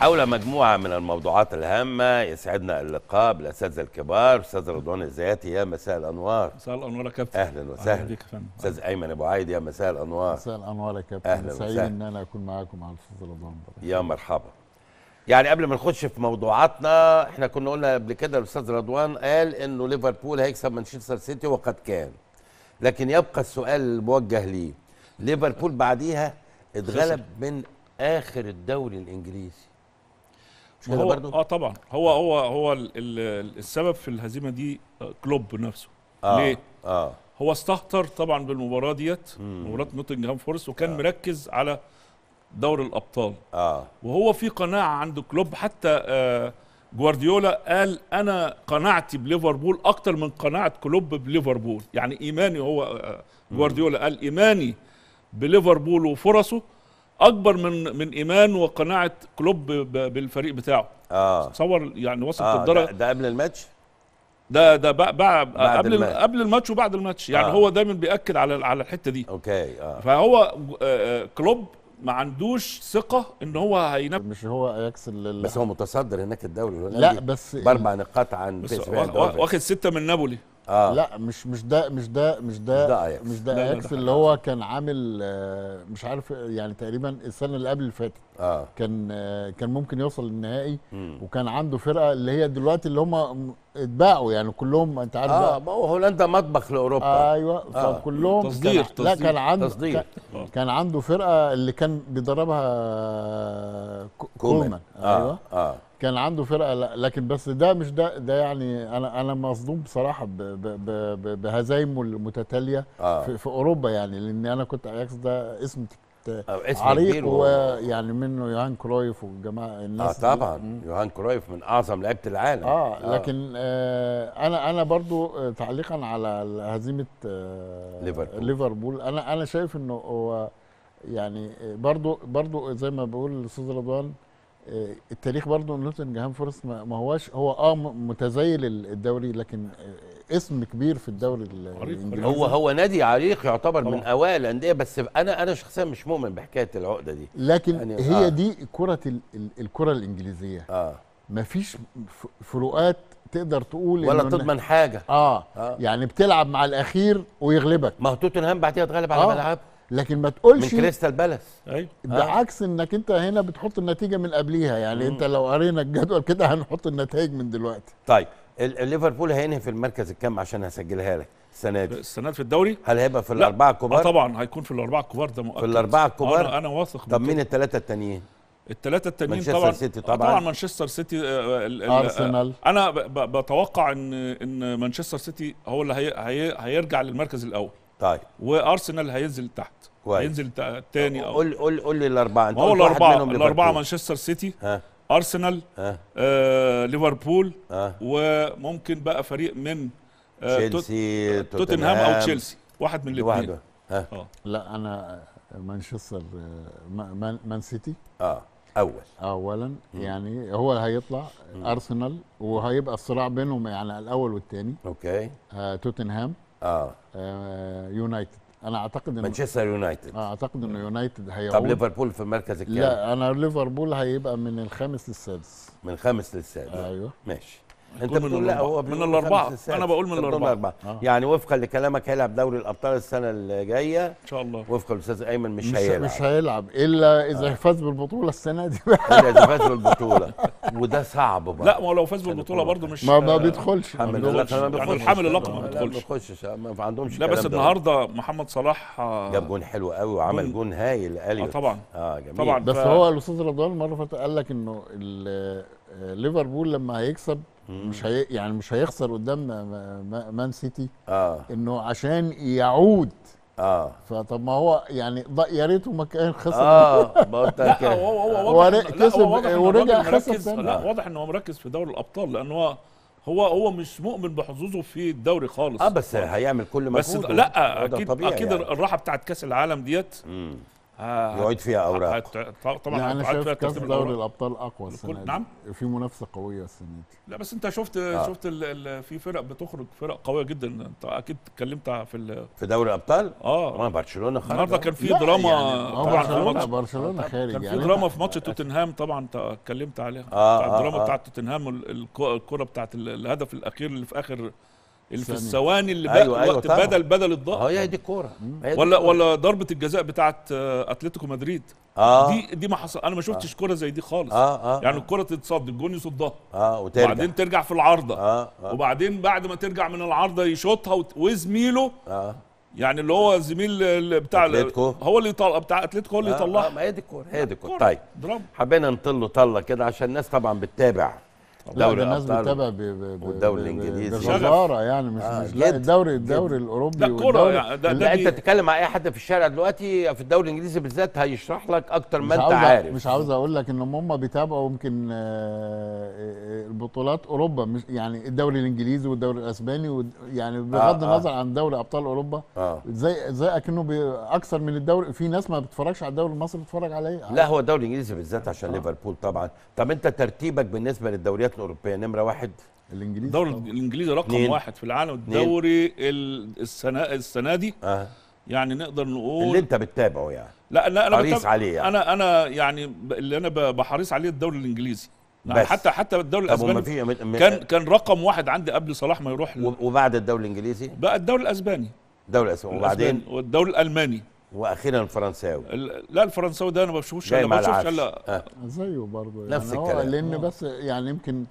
حول مجموعة من الموضوعات الهامة يسعدنا اللقاء بالأساتذة الكبار أستاذ رضوان الزياتي يا مساء الأنوار مساء الأنوار يا كابتن أهلا وسهلا أستاذ أيمن أبو عايد يا مساء الأنوار مساء الأنوار يا كابتن أهلا وسهلا سعيد إن أنا أكون معاكم على الأستاذ رضوان يا مرحبا يعني قبل ما نخش في موضوعاتنا احنا كنا قلنا قبل كده الأستاذ رضوان قال إنه ليفربول هيكسب مانشستر سيتي وقد كان لكن يبقى السؤال الموجه ليه ليفربول بعديها اتغلب من آخر الدوري الإنجليزي كده برضو اه طبعا هو هو هو السبب في الهزيمه دي آه، كلوب نفسه آه ليه؟ اه هو استهتر طبعا بالمباراه ديت مباراه نوتنجهام فورست وكان آه مركز على دور الابطال اه وهو في قناعه عند كلوب حتى آه جوارديولا قال انا قناعتي بليفربول اكتر من قناعه كلوب بليفربول يعني ايماني هو آه, آه، جوارديولا قال ايماني بليفربول وفرصه اكبر من من ايمان وقناعه كلوب بالفريق بتاعه اه تصور يعني وصلت آه للدرجه ده, ده قبل الماتش ده ده بقى, بقى بعد قبل الماتش. قبل الماتش وبعد الماتش يعني آه. هو دايما بياكد على على الحته دي اوكي اه فهو آه، كلوب ما عندوش ثقه ان هو هينب مش هو اياكس بس هو متصدر هناك الدوري لا بس باربع نقاط عن بس واخد سته من نابولي آه. لا مش مش ده مش ده مش ده مش ده اياكس اللي هو كان عامل آه، مش عارف يعني تقريبا السنه اللي قبل اللي فاتت آه. كان آه، كان ممكن يوصل للنهائي وكان عنده فرقه اللي هي دلوقتي اللي هم اتباعوا يعني كلهم انت عارف اه ما هو هولندا مطبخ لاوروبا آه ايوه آه. فكلهم تصدير كان تصدير لا كان عنده تصدير. كان, كان عنده فرقه اللي كان بيدربها آه، كومان, كومان. آه. ايوه آه. كان عنده فرقه لكن بس ده مش ده ده يعني انا انا مصدوم بصراحه ب ب ب بهزايمه المتتاليه آه. في, في اوروبا يعني لان انا كنت اياكس ده اسم آه، اسم عريق ويعني منه يوهان كرويف والجماعه الناس اه طبعا يوهان كرويف من اعظم لعيبه العالم اه, آه. لكن آه انا انا برضو آه، تعليقا على هزيمه آه ليفربول ليفربول انا انا شايف انه هو يعني آه، برضو برضو زي ما بقول الاستاذ رضوان آه، التاريخ برضه نوتنجهام فورست ما هواش هو اه متزايل الدوري لكن آه، اسم كبير في الدوري الانجليزي هو هو نادي عريق يعتبر طبعا. من اوائل الانديه بس انا انا شخصيا مش مؤمن بحكايه العقده دي لكن يعني هي آه. دي كره الكره الانجليزيه اه مفيش فروقات تقدر تقول ولا تضمن حاجه آه. اه يعني بتلعب مع الاخير ويغلبك ما هو توتنهام بعديها اتغلب على آه. ملعبه لكن ما تقولش من كريستال بالاس ايوه بعكس انك انت هنا بتحط النتيجه من قبليها يعني مم. انت لو قرينا الجدول كده هنحط النتائج من دلوقتي طيب ليفربول هينهي في المركز الكام عشان هسجلها لك السنه دي السنه دي في الدوري هل هيبقى في الاربعه الكبار؟ آه طبعا هيكون في الاربعه الكبار ده مؤكد في الاربعه الكبار آه، انا, أنا واثق طب مين الثلاثه التانيين؟ الثلاثه التانيين مانشستر طبعا سيتي طبعا طبعا مانشستر سيتي آه، ارسنال انا بتوقع ان ان مانشستر سيتي هو اللي هي هي هيرجع للمركز الاول طيب وارسنال هينزل تحت كويس هينزل تاني او قول قول قول لي الاربعه انت هو الاربعه الاربعه مانشستر سيتي ها. ارسنال ها. آه، ليفربول ها. وممكن بقى فريق من آه، تشيلسي توتنهام او تشيلسي واحد من الاثنين آه. لا انا مانشستر آه، مان, مان سيتي اه اول اولا مم. يعني هو هيطلع ارسنال وهيبقى الصراع بينهم يعني الاول والثاني اوكي آه، توتنهام اه يونايتد آه، انا اعتقد ان مانشستر يونايتد آه اعتقد ان يونايتد هيعود طب ليفربول في المركز الكام؟ لا انا ليفربول هيبقى من الخامس للسادس من الخامس للسادس ايوه ماشي انت بتقول لا هو من الاربعه انا بقول من الاربعه, الأربعة. آه. يعني وفقا لكلامك هيلعب دوري الابطال السنه الجايه ان شاء الله وفقا للاستاذ ايمن مش, مش هيلعب مش هيلعب الا اذا آه. فاز بالبطوله السنه دي الا اذا فاز بالبطوله وده صعب برضه لا ما هو لو فاز بالبطوله برضه مش ما, ما بيدخلش ما بيدخلش يعني حامل اللقب ما بيدخلش ما عندهمش لا بس النهارده محمد صلاح آه، جاب جون حلو قوي وعمل جون هايل قال اه طبعا اه جميل بس هو الاستاذ رضوان المره اللي فاتت قال لك انه آه، ليفربول لما هيكسب مش هي يعني مش هيخسر قدام مان سيتي اه انه عشان يعود اه فطب ما هو يعني يا ريته ما كان خسر اه لا إيه. هو هو واضح كسب ورجع خسر لا واضح ان هو مركز في دوري الابطال لان هو هو هو مش مؤمن بحظوظه في الدوري خالص اه بس هيعمل كل مجهوده بس لا اكيد اكيد يعني. الراحه بتاعت كاس العالم ديت مم. آه، يعيد فيها اوراق طبعا يعني انا شايف كاس دوري الابطال اقوى السنه دي نعم في منافسه قويه السنه دي لا بس انت شفت آه. شفت الـ الـ في فرق بتخرج فرق قويه جدا انت اكيد اتكلمت في في دوري الابطال اه برشلونه خارج النهارده كان في دراما يعني طبعا آه، برشلونه برشلونه خارج كان في يعني دراما في ماتش توتنهام طبعا انت اتكلمت عليها آه, آه، الدراما آه بتاعت توتنهام الكره بتاعت الهدف الاخير اللي في اخر اللي في الثواني اللي أيوة بقى أيوة وقت بدل بدل الضغط اه هي دي الكوره ولا ولا ضربه الجزاء بتاعت آه، اتلتيكو مدريد آه. دي دي ما حصل انا ما شفتش آه. كوره زي دي خالص آه،, آه آه يعني الكوره تتصد الجون يصدها اه وترجع وبعدين ترجع في العارضه آه آه وبعدين بعد ما ترجع من العارضه يشوطها وزميله آه يعني اللي هو الزميل بتاع أتلتكو. هو اللي طلع بتاع اتلتيكو هو اللي آه آه آه ما هي دي الكوره هي دي الكوره طيب حبينا نطله طله كده عشان الناس طبعا بتتابع دوري الناس بتتابع والدوري الانجليزي بغزاره يعني مش آه مش لا الدوري الدوري الاوروبي لا كوره يعني ده لا انت تتكلم مع اي حد في الشارع دلوقتي في الدوري الانجليزي بالذات هيشرح لك اكتر ما انت عارف مش عاوز اقول لك ان هم بيتابعوا يمكن آه، آه، البطولات اوروبا مش يعني الدوري الانجليزي والدوري الاسباني يعني بغض آه، النظر عن دوري ابطال اوروبا زي زي اكنه اكثر من الدوري في ناس ما بتتفرجش على الدوري المصري بتتفرج عليه لا هو الدوري الانجليزي بالذات عشان ليفربول طبعا طب انت ترتيبك بالنسبه للدوريات الاوروبيه نمره واحد الانجليزي الدوري الانجليزي رقم نين. واحد في العالم الدوري السنه السنه دي آه. يعني نقدر نقول اللي انت بتتابعه يعني لا لا انا حريص عليه يعني. انا انا يعني اللي انا بحريص عليه الدوري الانجليزي يعني بس. حتى حتى الدوري الاسباني كان كان رقم واحد عندي قبل صلاح ما يروح وبعد الدوري الانجليزي بقى الدوري الاسباني الدوري الاسباني وبعدين والدوري الالماني واخيرا الفرنساوي لا الفرنساوي ده انا ما بشوفوش انا ما بشوفش الا آه. زيه برضه يعني نفس الكلام لان أوه. بس يعني يمكن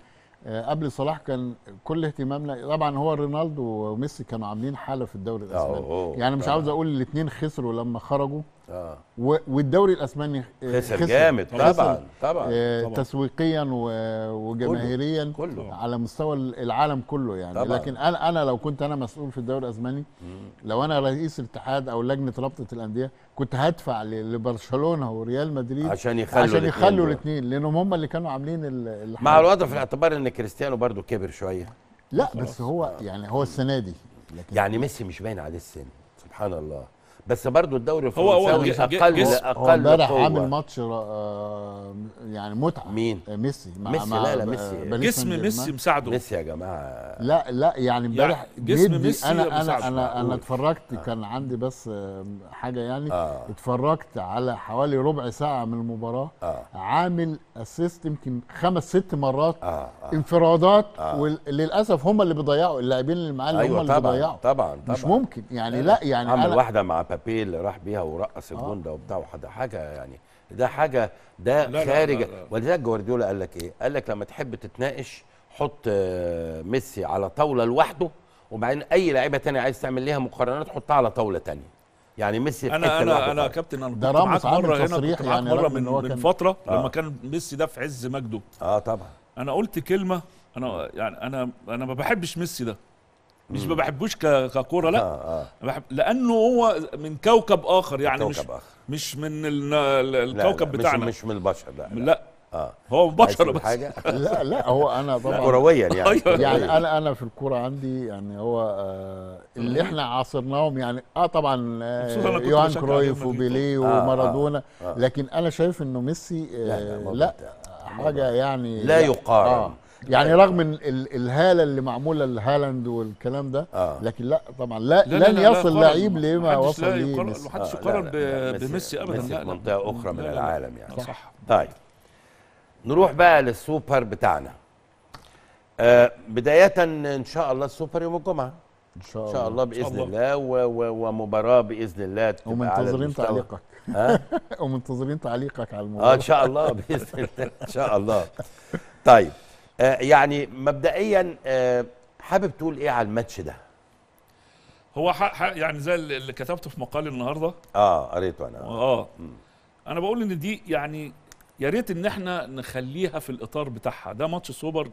آه، قبل صلاح كان كل اهتمامنا طبعا هو رونالدو وميسي كانوا عاملين حاله في الدوري الاسباني يعني مش آه. عاوز اقول الاثنين خسروا لما خرجوا آه. والدوري الاسباني آه، خسر خسر جامد طبعا خسر طبعا, طبعا آه، تسويقيا وجماهيريا كله. كله. على مستوى العالم كله يعني طبعا. لكن انا انا لو كنت انا مسؤول في الدوري الاسباني لو انا رئيس الاتحاد او لجنه رابطه الانديه كنت هدفع لبرشلونه وريال مدريد عشان يخلوا عشان يخلوا الاثنين لانهم هم اللي كانوا عاملين مع الوضع في الاعتبار ان كريستيانو برضو كبر شويه لا بس هو يعني هو السنه دي لكن يعني ميسي مش باين عليه السن سبحان الله بس برضو الدوري الفرنساوي اقل اقل امبارح عامل ماتش آه، يعني متعه مين آه، ميسي مع ميسي مع لا لا ميسي آه، جسم ميسي مساعده ميسي يا جماعه لا لا يعني, يعني امبارح يعني جسم ميسي انا انا انا انا اتفرجت آه. كان عندي بس حاجه يعني آه. اتفرجت على حوالي ربع ساعه من المباراه آه. عامل اسيست يمكن خمس ست مرات آه آه انفرادات آه وللاسف هم اللي بيضيعوا اللاعبين اللي معاه أيوة هم اللي بيضيعوا طبعا طبعا مش ممكن يعني لا آه، يعني عمل واحده مع بابي اللي راح بيها ورقص آه. الجون ده وبتاع حاجه يعني ده حاجه ده لا خارج ولذلك جوارديولا قال لك ايه؟ قال لك لما تحب تتناقش حط آه، ميسي على طاوله لوحده وبعدين اي لعيبه تانية عايز تعمل ليها مقارنات حطها على طاوله تانية يعني ميسي في انا انا انا كابتن انا ده رامز مره هنا كنت يعني مره من, من فتره آه. لما كان ميسي ده في عز مجده اه طبعا انا قلت كلمه انا يعني انا انا ما بحبش ميسي ده مش ما بحبوش ككوره لا آه آه. بحب لانه هو من كوكب اخر يعني كوكب مش آخر. مش من الكوكب لا لا بتاعنا مش, مش من البشر لا, لا. لا اه هو مباشره بس حاجة؟ لا لا هو انا طبعا كرويا يعني أيوة. يعني انا انا في الكوره عندي يعني هو آه اللي احنا عاصرناهم يعني اه طبعا آه يوان كرويف وبيلي آه ومارادونا آه آه لكن انا شايف انه ميسي آه لا, لا حاجه يعني لا يقارن آه يعني رغم الهاله اللي معموله لهالاند والكلام ده آه. لكن لا طبعا لا لن يصل لعيب لما وصل ليه محدش آه، يقارن بميسي ابدا في منطقه اخرى من العالم يعني صح طيب نروح بقى للسوبر بتاعنا آه بداية إن شاء الله السوبر يوم الجمعة إن شاء الله, إن شاء الله بإذن الله, الله ومباراة بإذن الله تبقى ومنتظرين تعليقك ها؟ ومنتظرين تعليقك على المباراة آه إن شاء الله بإذن الله إن شاء الله طيب آه يعني مبدئيا آه حابب تقول إيه على الماتش ده؟ هو حق حق يعني زي اللي كتبته في مقالي النهارده اه قريته انا اه م. انا بقول ان دي يعني يا ريت ان احنا نخليها في الاطار بتاعها ده ماتش سوبر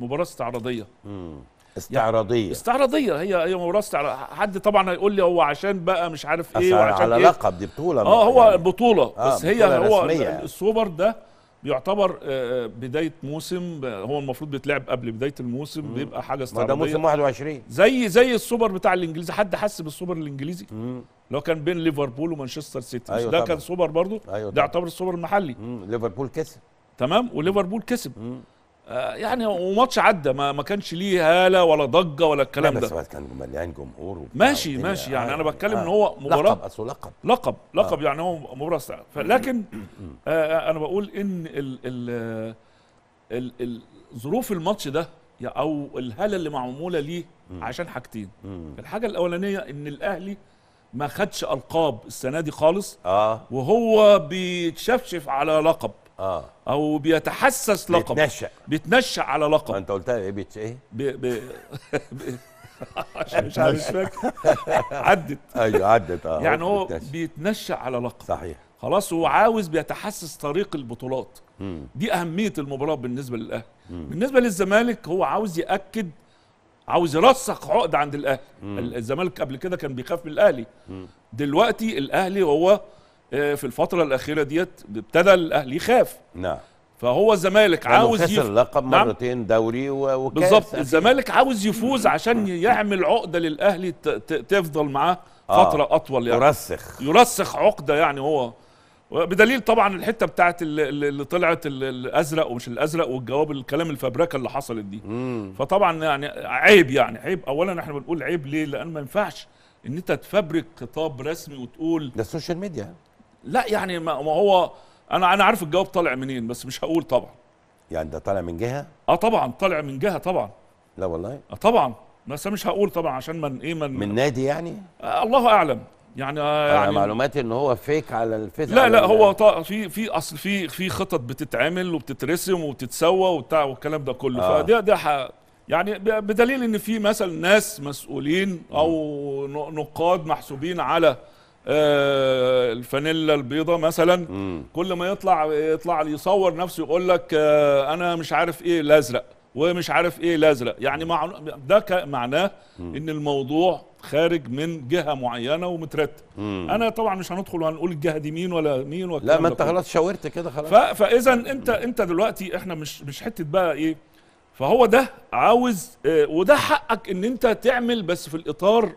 مباراه استعراضيه امم استعراضيه يعني استعراضيه هي هي مباراه استعراضيه حد طبعا هيقول لي هو عشان بقى مش عارف ايه وعشان على إيه؟ لقب دي بطوله اه هو يعني بطوله آه بس هي هو رسمية. يعني. السوبر ده بيعتبر آه، آه، بدايه موسم هو المفروض بيتلعب قبل بدايه الموسم مم. بيبقى حاجه استعراضيه ده موسم 21 زي زي السوبر بتاع الانجليزي حد حس بالسوبر الانجليزي مم. اللي هو كان بين ليفربول ومانشستر سيتي أيوة ده طبعًا. كان سوبر برضه أيوة ده يعتبر السوبر المحلي مم. ليفربول كسب تمام وليفربول كسب مم. آه يعني وماتش عدى ما, ما كانش ليه هاله ولا ضجه ولا الكلام ده بس كان مليان جمهور ماشي ماشي يعني آه انا بتكلم آه ان هو مباراه لقب اصله لقب لقب لقب آه يعني هو مباراه لكن آه،, آه انا بقول ان ال ال ال ال ظروف الماتش ده او الهاله اللي معموله ليه عشان حاجتين الحاجه الاولانيه ان الاهلي ما خدش القاب السنه دي خالص اه وهو بيتشفشف على لقب اه او بيتحسس لقب بيتنشأ بيتنشأ على لقب انت قلتها ايه بيت ايه؟ بي بي مش عارف فاكر عدت ايوه عدت اه يعني هو بيتنشأ على لقب صحيح خلاص هو عاوز بيتحسس طريق البطولات دي اهميه المباراه بالنسبه للاهلي بالنسبه للزمالك هو عاوز ياكد عاوز يرسخ عقده عند الاهلي الزمالك قبل كده كان بيخاف من الاهلي مم. دلوقتي الاهلي هو آه، في الفتره الاخيره ديت ابتدى الاهلي يخاف نعم فهو الزمالك عاوز يفوز يف... لقب نعم. مرتين دوري وكاس بالظبط الزمالك عاوز يفوز عشان يعمل عقده للاهلي ت... ت... تفضل معاه آه. فتره آه. اطول يعني يرسخ يرسخ عقده يعني هو بدليل طبعا الحته بتاعت اللي طلعت الازرق ومش الازرق والجواب الكلام الفبركه اللي حصلت دي مم. فطبعا يعني عيب يعني عيب اولا احنا بنقول عيب ليه لان ما ينفعش ان انت تفبرك خطاب رسمي وتقول ده السوشيال ميديا لا يعني ما هو انا انا عارف الجواب طالع منين بس مش هقول طبعا يعني ده طالع من جهه اه طبعا طالع من جهه طبعا لا والله اه طبعا بس مش هقول طبعا عشان من ايه من من نادي يعني آه الله اعلم يعني يعني معلوماتي ان هو فيك على الفيس لا لا هو في في اصل في في خطط بتتعمل وبتترسم وبتتسوى وبتاع والكلام ده كله آه. فده ده يعني بدليل ان في مثلا ناس مسؤولين او نقاد محسوبين على آه، الفانيلا البيضه مثلا كل ما يطلع يطلع يصور نفسه يقول لك آه، انا مش عارف ايه الازرق ومش عارف ايه الازرق يعني ده معناه ان الموضوع خارج من جهه معينه ومترتب مم. انا طبعا مش هندخل وهنقول الجهه دي مين ولا مين لا ما انت خلاص شاورت كده خلاص فاذا انت انت دلوقتي احنا مش مش حته بقى ايه فهو ده عاوز اه وده حقك ان انت تعمل بس في الاطار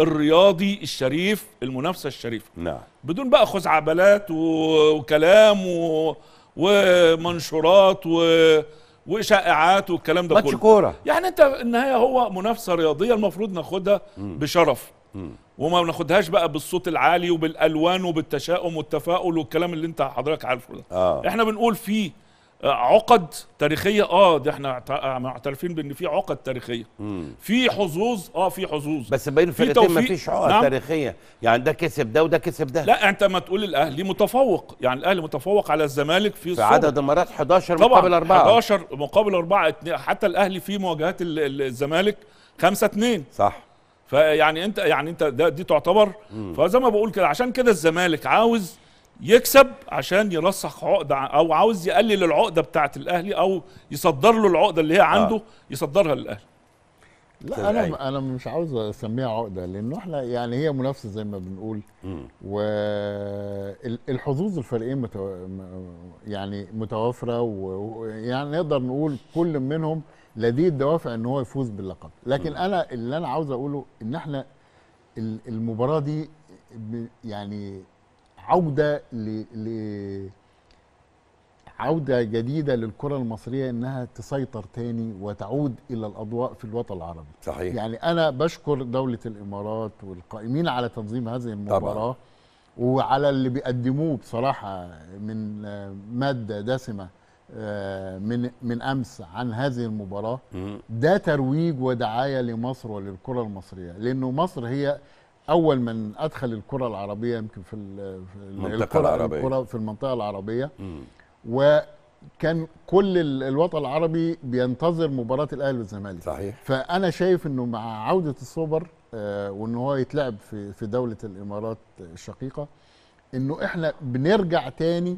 الرياضي الشريف المنافسه الشريفه نعم بدون بقى خزعبلات وكلام ومنشورات و وشائعات والكلام ده كله كوره يعني انت النهايه هو منافسه رياضيه المفروض ناخدها بشرف مم. وما بناخدهاش بقى بالصوت العالي وبالالوان وبالتشاؤم والتفاؤل والكلام اللي انت حضرتك عارفه ده آه. احنا بنقول فيه عقد تاريخيه اه ده احنا معترفين بان في عقد تاريخيه مم. في حظوظ اه في حظوظ بس بين الفرقتين ما فيش عقد نعم. تاريخيه يعني ده كسب ده وده كسب ده لا انت ما تقول الاهلي متفوق يعني الاهلي متفوق على الزمالك في, في عدد المرات 11 طبعًا مقابل 4 11 مقابل 4 حتى الاهلي في مواجهات الزمالك 5 2 صح فيعني انت يعني انت ده دي تعتبر فزي ما بقول كده عشان كده الزمالك عاوز يكسب عشان يرسخ عقده او عاوز يقلل العقده بتاعه الاهلي او يصدر له العقده اللي هي آه. عنده آه. يصدرها للاهلي لا طيب، انا انا مش عاوز اسميها عقده لانه احنا يعني هي منافسه زي ما بنقول والحظوظ الفريقين متو... يعني متوافره ويعني نقدر نقول كل منهم لديه الدوافع ان هو يفوز باللقب لكن انا اللي انا عاوز اقوله ان احنا المباراه دي يعني عوده ل... ل عوده جديده للكره المصريه انها تسيطر تاني وتعود الى الاضواء في الوطن العربي. صحيح. يعني انا بشكر دوله الامارات والقائمين على تنظيم هذه المباراه طبعا. وعلى اللي بيقدموه بصراحه من آه، ماده دسمه آه، من من امس عن هذه المباراه ده ترويج ودعايه لمصر وللكره المصريه لانه مصر هي اول من ادخل الكره العربيه يمكن في المنطقه العربيه الكرة في المنطقه العربيه مم. وكان كل الوطن العربي بينتظر مباراه الاهلي والزمالك صحيح فانا شايف انه مع عوده السوبر آه، وان هو يتلعب في في دوله الامارات الشقيقه انه احنا بنرجع تاني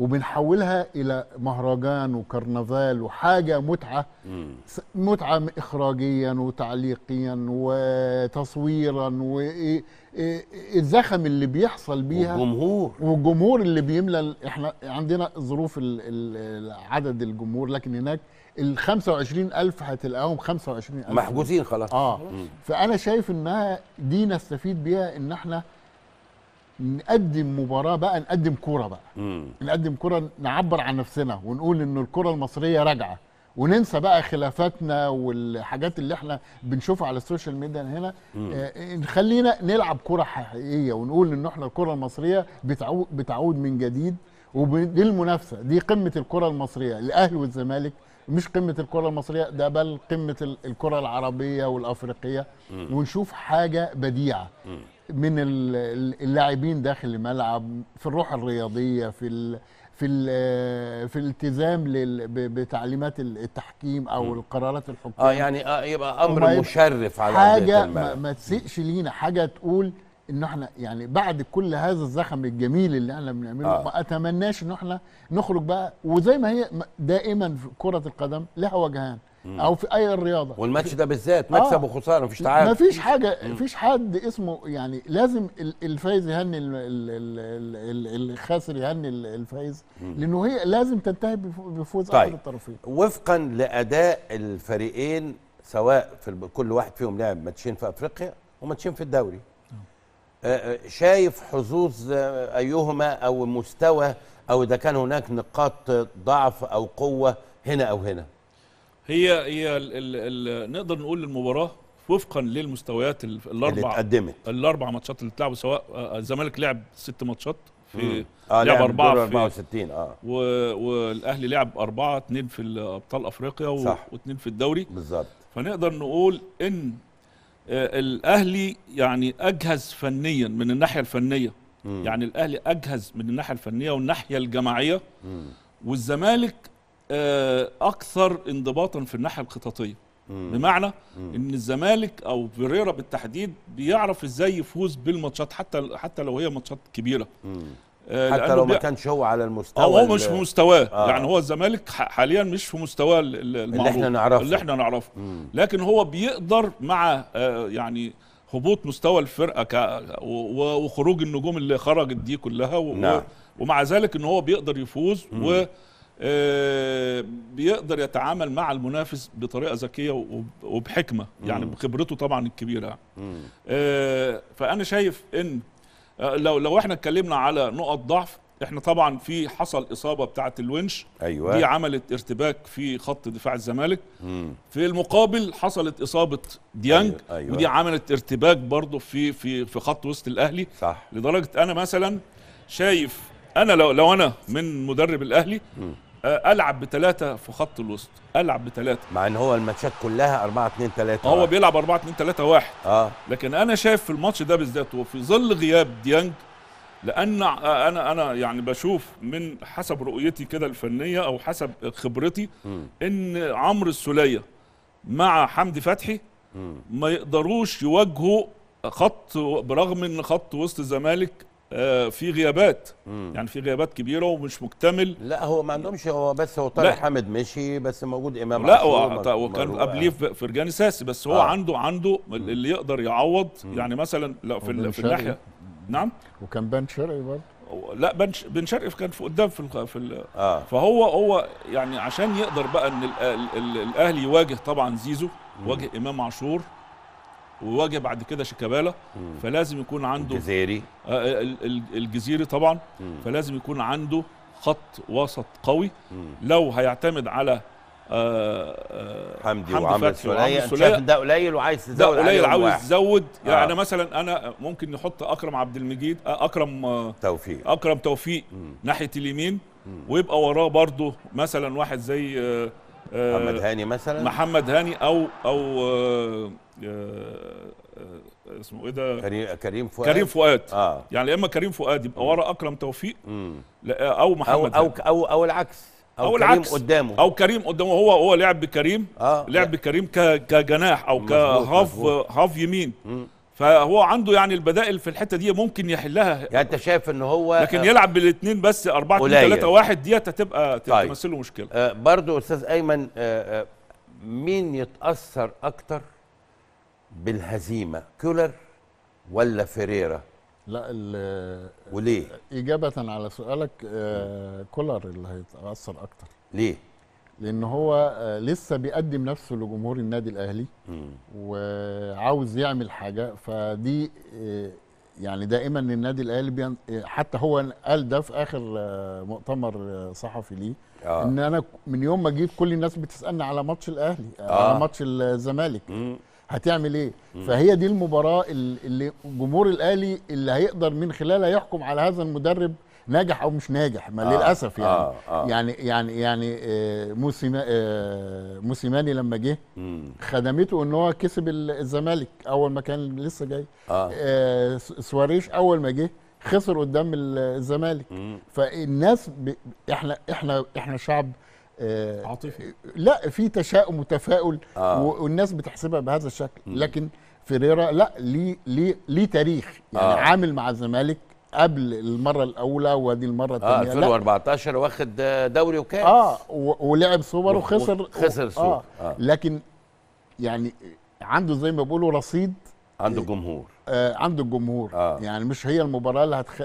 وبنحولها الى مهرجان وكرنفال وحاجه متعه مم. متعه اخراجيا وتعليقيا وتصويرا والزخم إيه، إيه، اللي بيحصل بيها والجمهور والجمهور اللي بيملى احنا عندنا ظروف عدد الجمهور لكن هناك ال 25000 هتلاقيهم 25000 محجوزين خلاص اه مم. فانا شايف انها دي نستفيد بيها ان احنا نقدم مباراه بقى نقدم كوره بقى مم. نقدم كوره نعبر عن نفسنا ونقول ان الكره المصريه راجعه وننسى بقى خلافاتنا والحاجات اللي احنا بنشوفها على السوشيال ميديا هنا آه نخلينا نلعب كره حقيقيه ونقول ان احنا الكره المصريه بتعود بتعود من جديد ودي المنافسه دي قمه الكره المصريه الاهلي والزمالك مش قمه الكره المصريه ده بل قمه الكره العربيه والافريقيه ونشوف حاجه بديعه من اللاعبين داخل الملعب في الروح الرياضيه في الـ في الـ آه، في الالتزام بتعليمات التحكيم او القرارات الحكوميه اه يعني آه يبقى امر مشرف على حاجه ما, ما تسيقش لينا حاجه تقول ان احنا يعني بعد كل هذا الزخم الجميل اللي احنا بنعمله آه. ما اتمناش ان احنا نخرج بقى وزي ما هي دائما في كره القدم لها وجهان او في اي رياضه والماتش ده بالذات مكسب آه وخساره مفيش تعادل مفيش حاجه مفيش حد اسمه يعني لازم الفايز يهني الخاسر يهني الفايز لانه هي لازم تنتهي بفوز طيب. احد الطرفين وفقا لاداء الفريقين سواء في كل واحد فيهم لعب ماتشين في افريقيا وماتشين في الدوري آه. آه، آه، شايف حظوظ ايهما او مستوى او اذا كان هناك نقاط ضعف او قوه هنا او هنا هي هي الـ الـ الـ نقدر نقول المباراه وفقا للمستويات الاربع اللي اتقدمت الاربع ماتشات اللي اتلعبوا سواء الزمالك لعب ست ماتشات في آه لعب اربعه في 64 اه و... والاهلي لعب اربعه اثنين في ابطال افريقيا و... واثنين في الدوري بالظبط فنقدر نقول ان آه، الاهلي يعني اجهز فنيا من الناحيه الفنيه مم. يعني الاهلي اجهز من الناحيه الفنيه والناحيه الجماعيه مم. والزمالك آه، اكثر انضباطا في الناحيه الخططيه بمعنى مم. ان الزمالك او فيريرا بالتحديد بيعرف ازاي يفوز بالماتشات حتى حتى لو هي ماتشات كبيره آه، حتى لو ما كانش هو على المستوى هو مش في مستواه آه. يعني هو الزمالك حاليا مش في مستواه المعروف اللي احنا نعرفه اللي احنا نعرفه مم. لكن هو بيقدر مع آه، يعني هبوط مستوى الفرقه وخروج النجوم اللي خرجت دي كلها نعم. ومع ذلك ان هو بيقدر يفوز مم. و آه، بيقدر يتعامل مع المنافس بطريقه ذكيه وبحكمه يعني بخبرته طبعا الكبيره يعني. آه، فانا شايف ان آه، لو لو احنا اتكلمنا على نقط ضعف احنا طبعا في حصل اصابه بتاعه الونش أيوة. دي عملت ارتباك في خط دفاع الزمالك مم. في المقابل حصلت اصابه ديانج أيوة. أيوة. ودي عملت ارتباك برضه في في في خط وسط الاهلي صح. لدرجه انا مثلا شايف انا لو لو انا من مدرب الاهلي مم. آه، العب بثلاثه في خط الوسط العب بثلاثه مع ان هو الماتشات كلها 4 2 3 هو بيلعب 4 2 3 1 اه لكن انا شايف في الماتش ده بالذات وفي ظل غياب ديانج لان انا انا يعني بشوف من حسب رؤيتي كده الفنيه او حسب خبرتي م. ان عمرو السوليه مع حمدي فتحي م. ما يقدروش يواجهوا خط برغم ان خط وسط الزمالك آه، في غيابات مم. يعني في غيابات كبيره ومش مكتمل لا هو ما عندهمش هو بس هو طارق حامد مشي بس موجود امام لا هو وكان قبليه فرجاني ساسي بس هو آه. عنده عنده مم. اللي يقدر يعوض مم. يعني مثلا لا في, في الناحيه نعم وكان بن شرقي برضه لا بن بن شرقي كان في قدام في في آه. فهو هو يعني عشان يقدر بقى ان الاهلي يواجه طبعا زيزو واجه امام عاشور وواجه بعد كده شيكابالا فلازم يكون عنده الجزيري آه، الجزيري طبعا مم. فلازم يكون عنده خط وسط قوي مم. لو هيعتمد على آه، آه، حمدي وعمرو سوليه انت شايف ده قليل وعايز تزود ده قليل عاوز تزود يعني آه. مثلا انا ممكن نحط اكرم عبد المجيد اكرم توفيق اكرم توفيق مم. ناحيه اليمين مم. ويبقى وراه برضه مثلا واحد زي محمد هاني مثلا محمد هاني او او آه، آه، اسمه ايه ده كريم كريم فؤاد كريم فؤاد اه يعني يا اما كريم فؤاد يبقى ورا اكرم توفيق آه، او محمد او او او العكس او, أو كريم العكس قدامه او كريم قدامه هو هو لعب بكريم آه لعب بكريم كجناح او كهاف هاف يمين مم. فهو عنده يعني البدائل في الحته دي ممكن يحلها يعني انت شايف ان هو لكن يلعب بالاثنين بس 4 3 1 ديت هتبقى طيب. له مشكله آه برضو استاذ ايمن آه مين يتاثر اكتر بالهزيمه كولر ولا فيريرا لا وليه اجابه على سؤالك آه، كولر اللي هيتاثر اكتر ليه لان هو آه، لسه بيقدم نفسه لجمهور النادي الاهلي وعاوز يعمل حاجه فدي آه، يعني دائما النادي الاهلي بين... حتى هو قال ده في اخر مؤتمر صحفي ليه آه. ان انا من يوم ما جيت كل الناس بتسالني على ماتش الاهلي آه. على ماتش الزمالك هتعمل ايه فهي دي المباراه اللي جمهور الاهلي اللي هيقدر من خلالها يحكم على هذا المدرب ناجح او مش ناجح ما آه للاسف يعني آه آه يعني يعني يعني آه موسيما آه موسيماني لما جه خدمته ان هو كسب الزمالك اول ما كان لسه جاي آه آه سواريش اول ما جه خسر قدام الزمالك فالناس ب... احنا احنا احنا شعب آه، عاطفي لا في تشاؤم وتفاؤل آه. والناس بتحسبها بهذا الشكل لكن فيريرا لا ليه ليه ليه تاريخ يعني آه. عامل مع الزمالك قبل المره الاولى ودي المره آه، الثانيه اه 2014 واخد دوري وكاس اه ولعب سوبر وخسر خسر آه. سوبر آه. آه. لكن يعني عنده زي ما بيقولوا رصيد عنده جمهور آه عنده الجمهور آه. يعني مش هي المباراه اللي هتخ...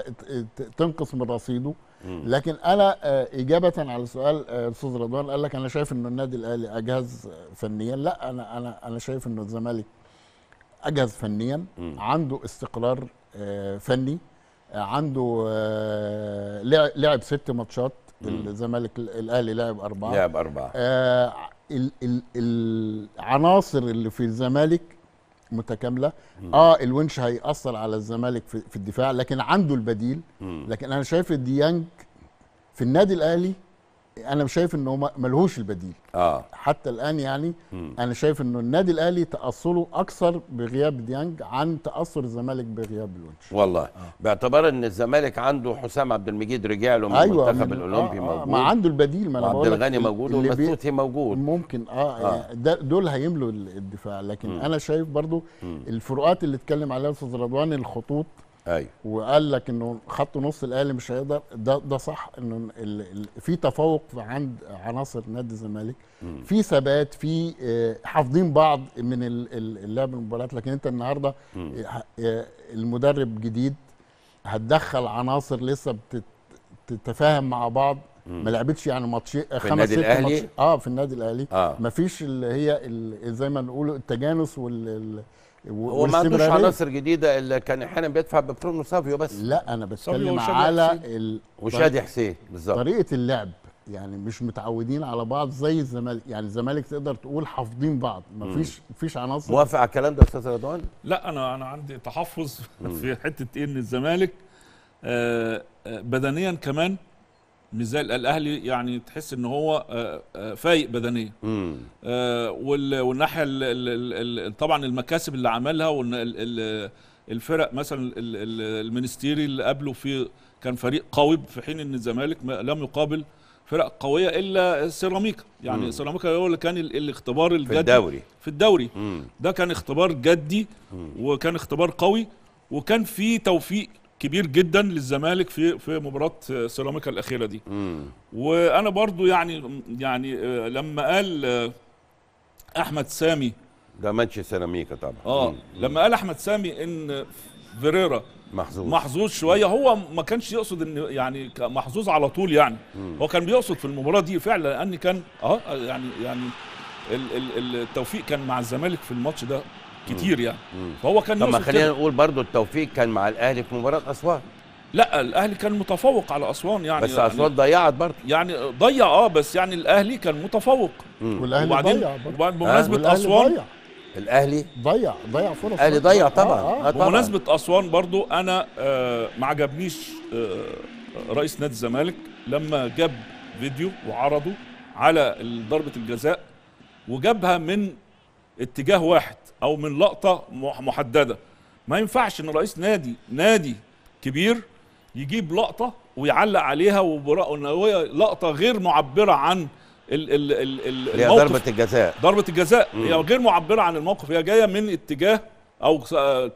تنقص من رصيده لكن انا آه، اجابه على سؤال الاستاذ آه، رضوان قال لك انا شايف انه النادي الاهلي اجهز فنيا لا انا انا انا شايف انه الزمالك اجهز فنيا عنده استقرار آه، فني عنده لعب ست ماتشات الزمالك الاهلي لعب اربعه لعب اربعه العناصر اللي في الزمالك متكامله مم. اه الونش هيأثر على الزمالك في, في الدفاع لكن عنده البديل مم. لكن انا شايف ديانج في النادي الاهلي انا شايف انه ملهوش البديل اه حتى الان يعني م. انا شايف انه النادي الاهلي تاثره اكثر بغياب ديانج عن تاثر الزمالك بغياب لونش والله آه. باعتبار ان الزمالك عنده حسام عبد المجيد رجع له من أيوة المنتخب الاولمبي آه،, آه موجود ما عنده البديل ما انا عبد الغني موجود ومسوتي موجود ممكن اه, آه. يعني دول هيملوا الدفاع لكن م. انا شايف برضو م. الفروقات اللي اتكلم عليها الاستاذ رضوان الخطوط ايوه وقال لك انه خط نص الاهلي مش هيقدر ده ده صح انه في تفوق عند عناصر نادي الزمالك في ثبات في آه، حافظين بعض من اللعب المباريات لكن انت النهارده آه، آه، المدرب جديد هتدخل عناصر لسه بتتفاهم مع بعض ما لعبتش يعني ماتش خمس في النادي الاهلي اه في النادي الاهلي آه. مفيش اللي هي اللي زي ما نقول التجانس وال هو ما عندوش عناصر جديده اللي كان احيانا بيدفع ببرونو سافيو بس لا انا بتكلم على ال... وشادي حسين بالظبط طريقه اللعب يعني مش متعودين على بعض زي الزمالك يعني الزمالك تقدر تقول حافظين بعض مفيش مفيش عناصر موافق على الكلام ده استاذ رضوان لا انا انا عندي تحفظ في حته ايه ان الزمالك آه، آه، بدنيا كمان مش زي الاهلي يعني تحس ان هو آه، آه، فايق بدنيا آه، والناحيه طبعا المكاسب اللي عملها الفرق مثلا المنستيري اللي قبله في كان فريق قوي في حين ان الزمالك لم يقابل فرق قويه الا سيراميكا يعني سيراميكا هو اللي كان الاختبار الجدي في الدوري في الدوري مم. ده كان اختبار جدي مم. وكان اختبار قوي وكان في توفيق كبير جدا للزمالك في في مباراه سيراميكا الاخيره دي مم. وانا برضو يعني يعني آه، لما قال آه، احمد سامي ده ماتش سيراميكا طبعا اه مم. لما قال احمد سامي ان فيريرا محظوظ محظوظ شويه هو ما كانش يقصد ان يعني محظوظ على طول يعني مم. هو كان بيقصد في المباراه دي فعلا لان كان اه يعني يعني التوفيق كان مع الزمالك في الماتش ده كتير يعني فهو كان طب ما خلينا نقول برضو التوفيق كان مع الاهلي في مباراه اسوان لا الاهلي كان متفوق على اسوان يعني بس يعني اسوان يعني ضيعت برضه يعني ضيع اه بس يعني الاهلي كان متفوق والاهلي ضيع وبعدين بمناسبه آه، اسوان ضيع. الاهلي ضيع ضيع فرص الاهلي ضيع آه، طبعا آه آه. بمناسبه اسوان برضو انا آه ما عجبنيش آه رئيس نادي الزمالك لما جاب فيديو وعرضه على ضربه الجزاء وجابها من اتجاه واحد او من لقطه محدده ما ينفعش ان رئيس نادي نادي كبير يجيب لقطه ويعلق عليها وبراءه ان هو لقطه غير معبره عن ال ال ال ال الموقف ضربه الجزاء ضربه الجزاء هي غير معبره عن الموقف هي جايه من اتجاه او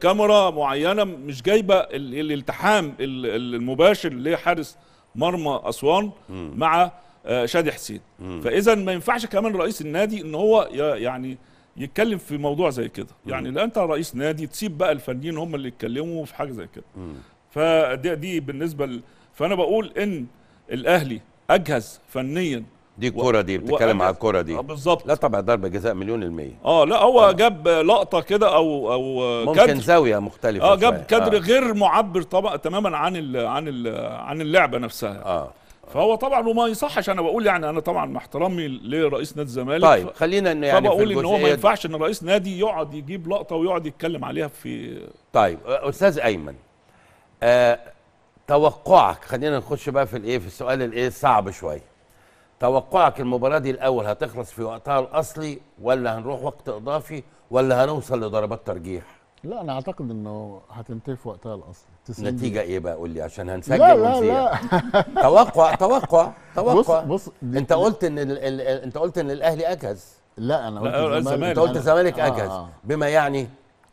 كاميرا معينه مش جايبه الالتحام المباشر لحارس مرمى اسوان مع آه، شادي حسين فاذا ما ينفعش كمان رئيس النادي ان هو يعني يتكلم في موضوع زي كده يعني لا انت رئيس نادي تسيب بقى الفنيين هم اللي يتكلموا في حاجه زي كده فدي دي بالنسبه ل... فانا بقول ان الاهلي اجهز فنيا دي الكرة دي بتتكلم على الكرة دي آه، بالظبط لا طبعا ضربة جزاء مليون المية اه لا هو آه. جاب لقطة كده او او ممكن كدر زاوية مختلفة اه جاب كادر آه. غير معبر طبعا تماما عن الـ عن الـ عن اللعبة نفسها اه فهو طبعا وما يصحش انا بقول يعني انا طبعا مع احترامي لرئيس نادي الزمالك طيب خلينا انه يعني فبقول ان هو ما ينفعش ان رئيس نادي يقعد يجيب لقطه ويقعد يتكلم عليها في طيب استاذ ايمن آه توقعك خلينا نخش بقى في الايه في السؤال الايه الصعب شويه توقعك المباراه دي الاول هتخلص في وقتها الاصلي ولا هنروح وقت اضافي ولا هنوصل لضربات ترجيح لا انا اعتقد انه هتنتهي في وقتها الاصل نتيجه ايه بقى قول لي عشان هنسجل لا لا لا توقع توقع توقع بص بص انت قلت ان الـ الـ انت قلت ان الاهلي اجهز لا انا قلت الزمالك انت قلت الزمالك آه، اجهز آه. بما يعني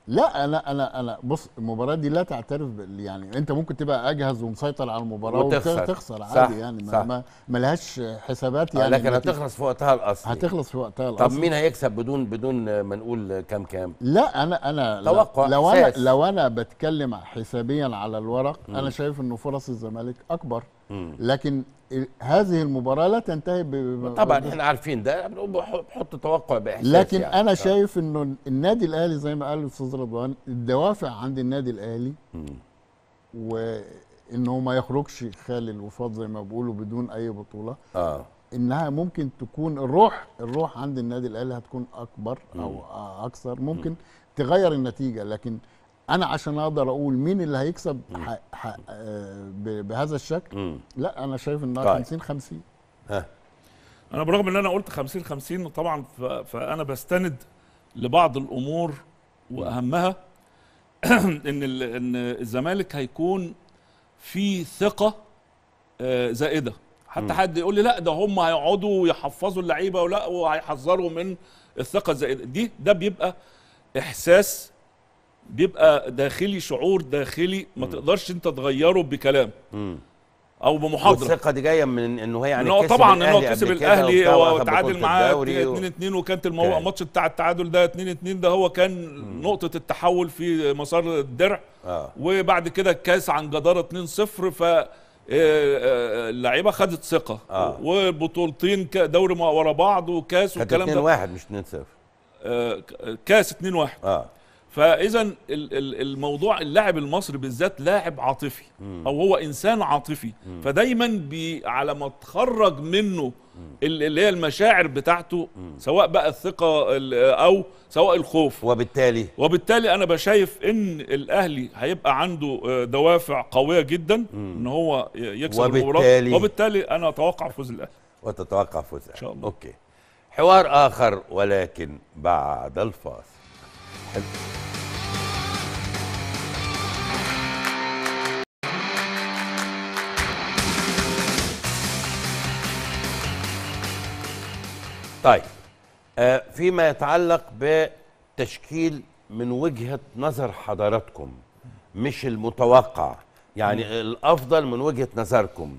لا انا انا انا بص المباراه دي لا تعترف يعني انت ممكن تبقى اجهز ومسيطر على المباراه وتخسر وتخسر عادي صح يعني صح ما ملهاش حسابات يعني لكن هتخلص في وقتها الاصلي هتخلص في وقتها الاصلي طب مين هيكسب بدون بدون ما نقول كام كام لا انا انا توقع لو انا لو انا بتكلم حسابيا على الورق م. انا شايف انه فرص الزمالك اكبر لكن هذه المباراه لا تنتهي ب... طبعا احنا عارفين ده بحط توقع باحساس لكن يعني. انا آه. شايف انه النادي الاهلي زي ما قال الاستاذ رضوان الدوافع عند النادي الاهلي وانه ما يخرجش خالي الوفاض زي ما بيقولوا بدون اي بطوله اه انها ممكن تكون الروح الروح عند النادي الاهلي هتكون اكبر او اكثر ممكن تغير النتيجه لكن انا عشان اقدر اقول مين اللي هيكسب حق ح... آه، بهذا الشكل مم. لا انا شايف انها 50 طيب. 50 ها انا برغم ان انا قلت 50 50 طبعا فانا بستند لبعض الامور واهمها ان ان الزمالك هيكون في ثقه آه، زائده حتى حد يقول لي لا ده هم هيقعدوا ويحفظوا اللعيبه ولا وهيحذروا من الثقه الزائده دي ده بيبقى احساس بيبقى داخلي شعور داخلي ما تقدرش انت تغيره بكلام او بمحاضره الثقه دي جايه من انه هي يعني طبعا انه هو كسب الاهلي وتعادل معاه 2 2 وكانت الماتش بتاع التعادل ده 2 2 ده هو كان مم. نقطه التحول في مسار الدرع آه. وبعد كده الكاس عن جداره 2 0 ف آه، آه، اللعيبه خدت ثقه آه. وبطولتين دوري ورا بعض وكاس والكلام ده 2 1 مش 2 0 آه، كاس 2 1 اه فاذا الموضوع اللاعب المصري بالذات لاعب عاطفي او هو انسان عاطفي فدايما بي على ما تخرج منه اللي هي المشاعر بتاعته سواء بقى الثقه او سواء الخوف وبالتالي وبالتالي انا بشايف ان الاهلي هيبقى عنده آه، دوافع قويه جدا ان هو يكسب المباراه وبالتالي انا اتوقع فوز الاهلي وتتوقع فوز الاهلي ان شاء الله اوكي حوار اخر ولكن بعد الفاصل حلو طيب آه فيما يتعلق بتشكيل من وجهة نظر حضراتكم مش المتوقع يعني الأفضل من وجهة نظركم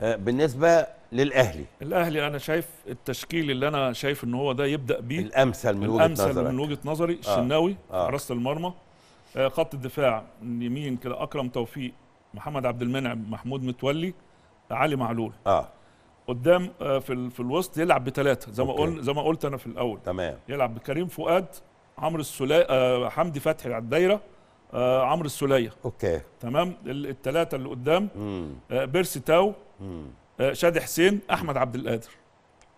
آه بالنسبة للاهلي الاهلي انا شايف التشكيل اللي انا شايف ان هو ده يبدا بيه الامثل من وجهه الامثل نظرك. من وجهه نظري آه. الشناوي آه. حراسه المرمى آه خط الدفاع اليمين كده اكرم توفيق محمد عبد المنعم محمود متولي علي معلول اه قدام آه في في الوسط يلعب بثلاثه زي ما قلنا زي ما قلت انا في الاول تمام يلعب بكريم فؤاد عمرو السلي آه حمدي فتحي على الدايره آه عمرو السليه اوكي تمام الثلاثه اللي قدام آه بيرسي تاو مم. آه، شادي حسين احمد عبد القادر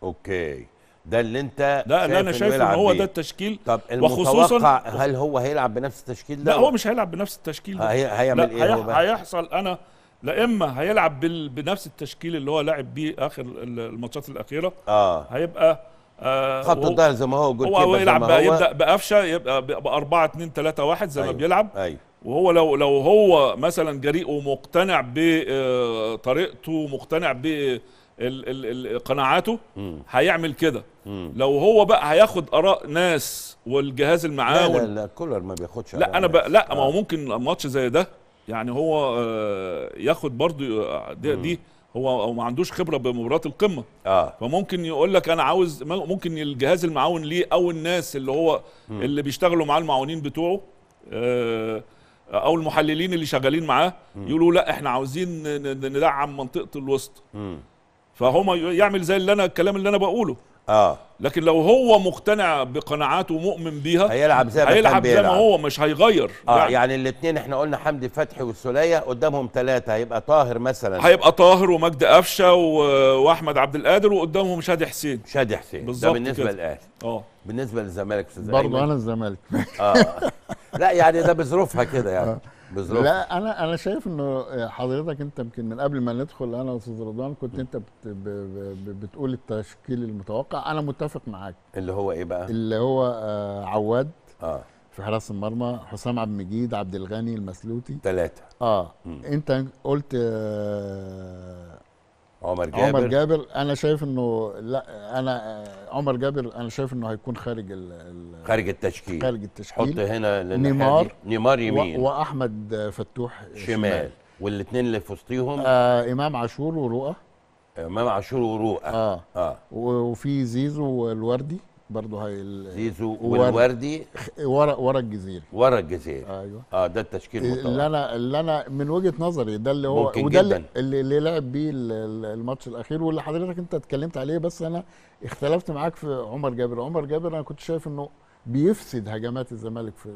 اوكي ده اللي انت لا اللي انا شايف ان هو ده التشكيل طب وخصوصا هل هو هيلعب بنفس التشكيل ده لا هو مش هيلعب بنفس التشكيل ده هيعمل ايه هو بقى؟ هيحصل انا لا اما هيلعب بال... بنفس التشكيل اللي هو لعب بيه اخر الماتشات الاخيره اه هيبقى آه خط الظهر زي ما هو قلت هو يلعب بقى يبدا بقفشه يبقى ب 4 2 3 1 زي ما أيوه. بيلعب ايوه وهو لو لو هو مثلا جريء ومقتنع بطريقته آه، مقتنع ب قناعاته هيعمل كده لو هو بقى هياخد اراء ناس والجهاز اللي معاه لا لا, لا كولر ما بياخدش لا انا بقى لا ما هو آه. ممكن ماتش زي ده يعني هو آه، ياخد برضو دي, دي هو ما عندوش خبره بمباراه القمه آه. فممكن يقول لك انا عاوز ممكن الجهاز المعاون ليه او الناس اللي هو م. اللي بيشتغلوا معاه المعاونين بتوعه آه او المحللين اللي شغالين معاه يقولوا لا احنا عاوزين ندعم منطقه الوسط فهما يعمل زي اللي انا الكلام اللي انا بقوله اه لكن لو هو مقتنع بقناعاته ومؤمن بيها هيلعب زي ما هيلعب زي ما هو مش هيغير اه يعني, يعني الاثنين احنا قلنا حمدي فتحي والسوليه قدامهم ثلاثه هيبقى طاهر مثلا هيبقى طاهر ومجدي قفشه واحمد عبد القادر وقدامهم شادي حسين شادي حسين بالظبط بالنسبه للاهلي اه بالنسبه للزمالك استاذ برضه انا الزمالك اه لا يعني ده بظروفها كده يعني آه. بظروفها لا انا انا شايف انه حضرتك انت يمكن من قبل ما ندخل انا واستاذ رضوان كنت انت بت ب ب بتقول التشكيل المتوقع انا متفق معاك اللي هو ايه بقى؟ اللي هو آه عواد اه في حراس المرمى حسام عبد المجيد عبد الغني المسلوتي ثلاثة اه م. انت قلت آه عمر جابر عمر جابر انا شايف انه لا انا عمر جابر انا شايف انه هيكون خارج ال خارج التشكيل خارج التشكيل حط هنا نيمار نيمار يمين واحمد فتوح شمال, شمال. والاثنين اللي في وسطيهم آه امام عاشور ورؤى امام عاشور ورؤى اه, آه. وفي زيزو والوردي برضه هي زيزو والوردي ورا ورا الجزيرة ورا الجزيرة ايوه اه ده التشكيل المتوقع إيه، اللي انا اللي انا من وجهة نظري ده اللي هو وده جداً. اللي, اللي لعب بيه الماتش الاخير واللي حضرتك انت اتكلمت عليه بس انا اختلفت معاك في عمر جابر عمر جابر انا كنت شايف انه بيفسد هجمات الزمالك في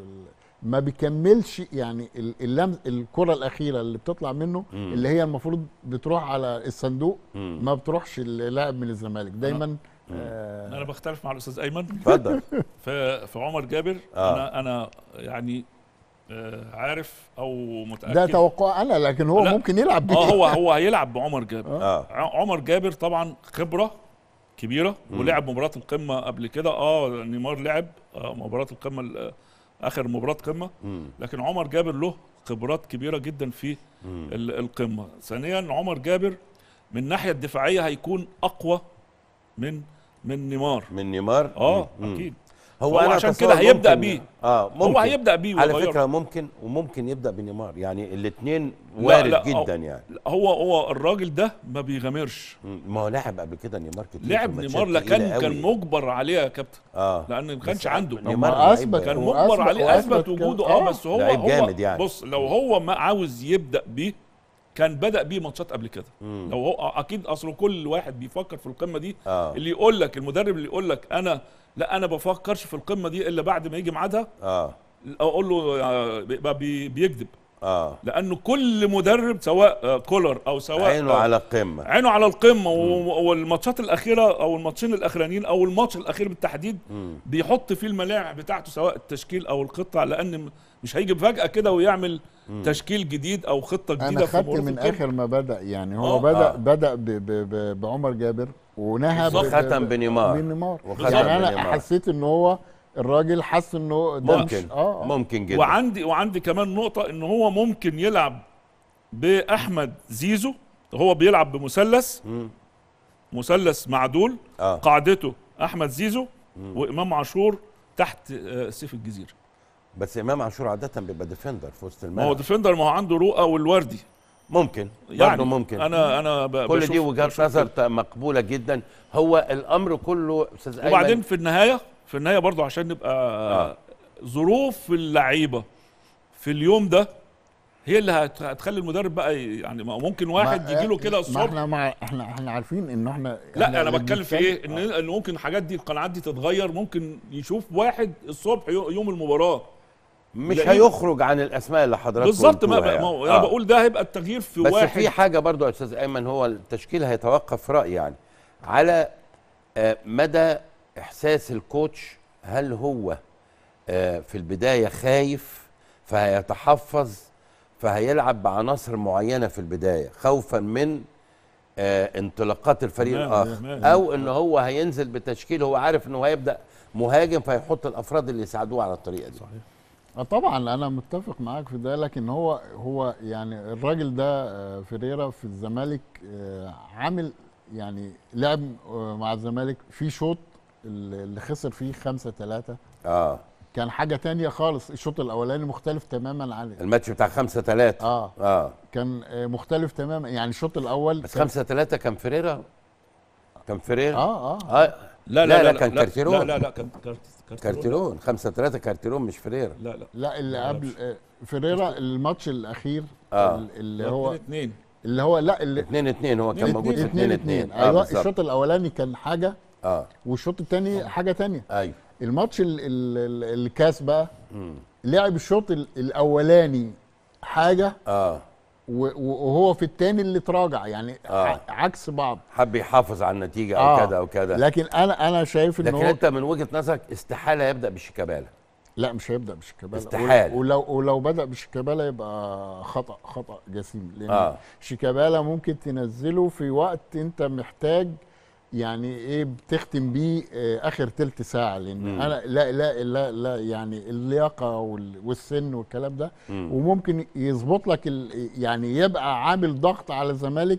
ما بيكملش يعني اللم الكره الاخيره اللي بتطلع منه مم. اللي هي المفروض بتروح على الصندوق مم. ما بتروحش اللاعب من الزمالك دايما أه. آه انا بختلف مع الاستاذ ايمن اتفضل في عمر جابر آه. انا انا يعني آه، عارف او متاكد ده توقع انا لكن هو لا. ممكن يلعب بيه اه هو هو هيلعب بعمر جابر آه. عمر جابر طبعا خبره كبيره مم. ولعب مباراه القمه قبل كده اه نيمار لعب آه مباراه القمه آه، اخر مباراه قمه مم. لكن عمر جابر له خبرات كبيره جدا في مم. القمه ثانيا عمر جابر من الناحيه الدفاعيه هيكون اقوى من من نيمار من نيمار اه اكيد هو, هو عشان كده هيبدا بيه اه ممكن هو هيبدا بيه على فكره ممكن وممكن يبدا بنيمار يعني الاثنين وارد لا لا جدا يعني هو هو الراجل ده ما بيغامرش ما هو لعب قبل كده نيمار كتير لعب نيمار لكن كان مجبر عليها يا كابتن اه لان ما كانش عنده نيمار اثبت كان مجبر عليه اثبت وجوده اه بس هو هو جامد يعني بص لو هو ما عاوز يبدا بيه كان بدا بيه ماتشات قبل كده مم. لو هو اكيد اصله كل واحد بيفكر في القمه دي آه. اللي يقول لك المدرب اللي يقول لك انا لا انا بفكرش في القمه دي الا بعد ما يجي ميعادها اه اقول له آه بي بيكذب آه. لانه كل مدرب سواء آه، كولر او سواء عينه أو آه، على القمه عينه على القمه والماتشات الاخيره او الماتشين الاخرانيين او الماتش الاخير بالتحديد مم. بيحط فيه الملاعب بتاعته سواء التشكيل او القطع لان مش هيجي فجأة كده ويعمل مم. تشكيل جديد او خطه جديده انا خدت من اخر ما بدا يعني هو آه بدا آه. بدا بـ بـ بـ بعمر جابر ونهى ختم بنيمار بنيمار يعني انا بنيمار. حسيت ان هو الراجل حس انه ده ممكن مش آه. ممكن جدا وعندي وعندي كمان نقطه ان هو ممكن يلعب باحمد زيزو هو بيلعب بمثلث مثلث معدول آه. قاعدته احمد زيزو مم. وامام عاشور تحت آه، سيف الجزيره بس امام عاشور عاده بيبقى ديفندر في وسط الملعب ما هو ديفندر ما هو عنده رؤى والوردي ممكن يعني ممكن انا انا كل دي وجهات نظر مقبوله جدا هو الامر كله استاذ ايمن وبعدين في النهايه في النهايه برضه عشان نبقى آه. ظروف اللعيبه في اليوم ده هي اللي هتخلي المدرب بقى يعني ممكن واحد يجي له كده الصبح احنا مع احنا احنا عارفين ان احنا لا احنا انا بتكلم في ايه ان, إن ممكن الحاجات دي القناعات دي تتغير ممكن يشوف واحد الصبح يوم المباراه مش لأن... هيخرج عن الاسماء اللي حضرتك بالظبط ما, يعني. ما هو يعني. انا آه. بقول ده هيبقى التغيير في بس واحد بس في حاجه برضو يا استاذ ايمن هو التشكيل هيتوقف رايي يعني على آه، مدى احساس الكوتش هل هو آه، في البدايه خايف فهيتحفظ فهيلعب بعناصر معينه في البدايه خوفا من آه، انطلاقات الفريق الاخر او ان هو هينزل بتشكيل هو عارف انه هيبدا مهاجم فيحط الافراد اللي يساعدوه على الطريقه دي صحيح. آه، طبعا انا متفق معاك في ده لكن هو هو يعني الراجل ده آه، فيريرا في الزمالك آه، عامل يعني لعب مع الزمالك في شوط اللي خسر فيه 5 3 اه كان حاجه تانية خالص الشوط الاولاني مختلف تماما عن الماتش بتاع 5 3 اه اه كان مختلف تماما يعني الشوط الاول بس 5 3 كان فيريرا كان فيريرا اه اه, آه. لا لا لا, لا, كارتيرون لا لا كان كارتيرون كارتيرون 5 3 كارتيرون مش فريرا لا لا لا اللي قبل آه، فريرا الماتش الاخير آه. اللي هو 2 اللي هو لا اللي 2 2 هو كان موجود 2 2 ايوه آه، الشوط الاولاني كان حاجه اه والشوط الثاني آه. حاجه ثانيه ايوه الماتش الكاس بقى لعب الشوط الاولاني حاجه اه وهو في الثاني اللي تراجع يعني آه. عكس بعض حب يحافظ على النتيجه او آه. كذا او كذا لكن انا انا شايف ان لكن هو انت من وجهه نظرك استحاله يبدا بشيكابالا لا مش هيبدا بشيكابالا استحاله ولو ولو بدا بشيكابالا يبقى خطا خطا جسيم لان آه. شيكابالا ممكن تنزله في وقت انت محتاج يعني ايه بتختم بيه آه، اخر تلت ساعه لان مم. انا لا لا لا لا يعني اللياقه والسن والكلام ده مم. وممكن يظبط لك يعني يبقى عامل ضغط على الزمالك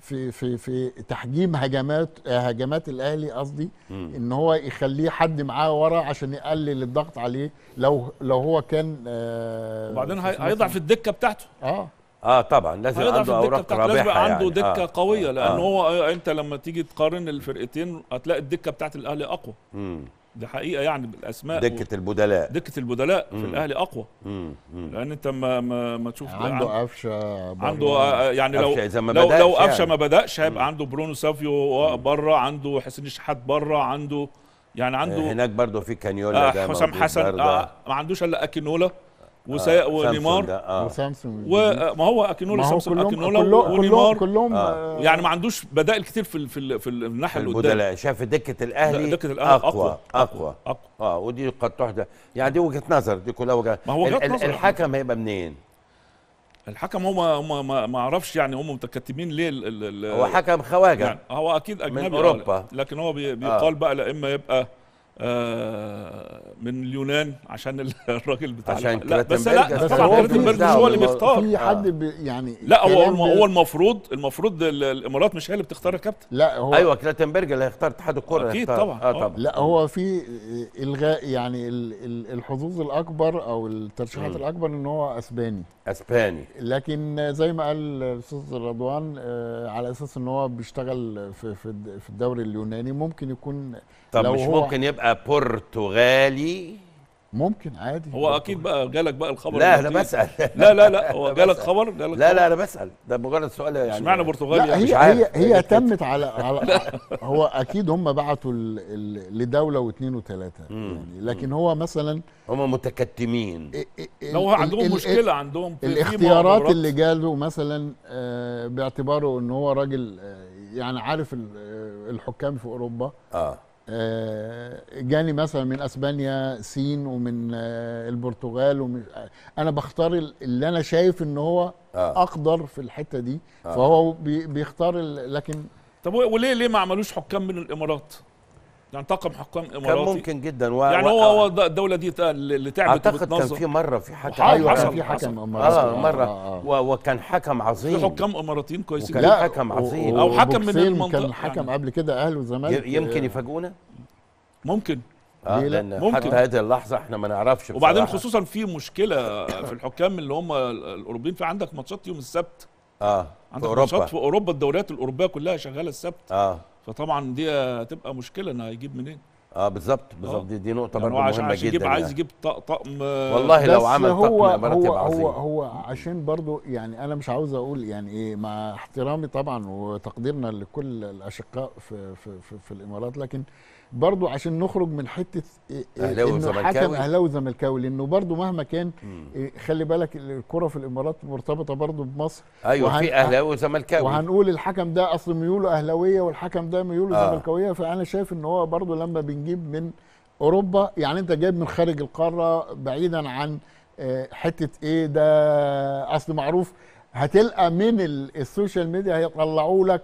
في في في تحجيم هجمات آه، هجمات الاهلي قصدي ان هو يخليه حد معاه ورا عشان يقلل الضغط عليه لو لو هو كان آه وبعدين في الدكه بتاعته اه اه طبعا لازم عنده اوراق رابحه لازم عنده يعني. دكه آه. قويه آه. لان آه. هو انت لما تيجي تقارن الفرقتين هتلاقي الدكه بتاعت الاهلي اقوى امم دي حقيقه يعني بالاسماء دكه و... البدلاء دكه البدلاء مم. في الاهلي اقوى مم. مم. لان انت ما ما, ما تشوف يعني عنده قفشه عنده آه، آه، يعني لو إذا ما لو, لو يعني. قفشه يعني. ما بداش هيبقى مم. عنده برونو سافيو بره عنده حسين الشحات بره عنده يعني عنده هناك برضه في كانيولا آه ده حسام حسن آه ما عندوش الا اكينولا وسي... آه ونيمار آه. وسامسونج وما آه، هو اكينولا سامسونج اكينولا ونيمار كلهم آه. آه. يعني ما عندوش بدائل كتير في في, في الناحيه اللي قدام شايف دكه الاهلي دكه الاهلي اقوى اقوى, أقوى. أقوى. اه ودي قد تحدى يعني دي وجهه نظر دي كلها وجهه ما هو وجهه نظر الحكم هيبقى منين؟ الحكم هم هم ما اعرفش يعني هم متكتمين ليه الـ الـ هو حكم خواجه يعني هو اكيد اجنبي من اوروبا لكن هو آه. بيقال آه. بقى لا اما يبقى آه، من اليونان عشان الراجل بتاع عشان لا بس لا طبعا كلاتنبرج مش هو اللي بيختار في حد آه. يعني لا هو هو المفروض المفروض الامارات مش هي اللي بتختار الكابتن لا هو ايوه كلاتنبرج اللي هيختار اتحاد الكره اكيد طبعا اه طبعا لا هو في الغاء يعني الحظوظ الاكبر او الترشيحات الاكبر ان هو اسباني اسباني لكن زي ما قال الاستاذ رضوان آه، على اساس ان هو بيشتغل في في الدوري اليوناني ممكن يكون طب مش ممكن يبقى برتغالي ممكن عادي هو اكيد بقى جالك بقى الخبر لا انا بسال لا لا لا هو جالك خبر جالك لا لا انا بسال ده مجرد سؤال يعني اشمعنى برتغالي يعني هي مش عارف. هي هي تمت على, على هو اكيد هم بعتوا لدوله واثنين وثلاثه يعني لكن هو مثلا هم متكتمين لو عندهم مشكله عندهم في الاختيارات اللي جاله مثلا آه، باعتباره ان هو راجل آه، يعني عارف آه، الحكام في اوروبا اه آه، جاني مثلا من اسبانيا سين ومن آه، البرتغال ومن آه، انا بختار اللي انا شايف ان هو آه. اقدر في الحته دي آه. فهو بيختار لكن طب وليه ليه ما عملوش حكام من الامارات ينتقم حكام اماراتي كان ممكن جدا و... يعني هو هو الدوله دي اللي تعبت اعتقد كان في مره في حكم ايوه كان في حكم اماراتي اه, آه، مره آه آه. وكان حكم عظيم في حكام اماراتيين كويسين كان حكم عظيم او حكم من المنطقه كان حكم يعني. قبل كده اهلي وزمالك يمكن يفاجئونا ممكن آه لأن ممكن. حتى هذه اللحظه احنا ما نعرفش بصراحة. وبعدين خصوصا في مشكله في الحكام اللي هم الاوروبيين في عندك ماتشات يوم السبت اه عندك ماتشات في اوروبا الدوريات الاوروبيه كلها شغاله السبت اه فطبعا دي هتبقى مشكله انه هيجيب منين اه بالظبط بالظبط آه. دي, دي نقطه يعني برضه مهمه جدا يعني يجيب عايز يجيب طقم آه، والله لو عمل هو طقم هو هو, هو عشان برضه يعني انا مش عاوز اقول يعني ايه مع احترامي طبعا وتقديرنا لكل الاشقاء في في في, في الامارات لكن برضو عشان نخرج من حته إيه، إيه، اهلاوي وزملكاوي حكم اهلاوي وزملكاوي لانه برضو مهما كان إيه، خلي بالك الكره في الامارات مرتبطه برضو بمصر ايوه في اهلاوي وزملكاوي وهنقول الحكم ده اصل ميوله اهلاويه والحكم ده ميوله آه. زملكاويه فانا شايف ان هو برضو لما بنجيب من اوروبا يعني انت جايب من خارج القاره بعيدا عن آه، حته ايه ده اصل معروف هتلقى من السوشيال ميديا هيطلعوا لك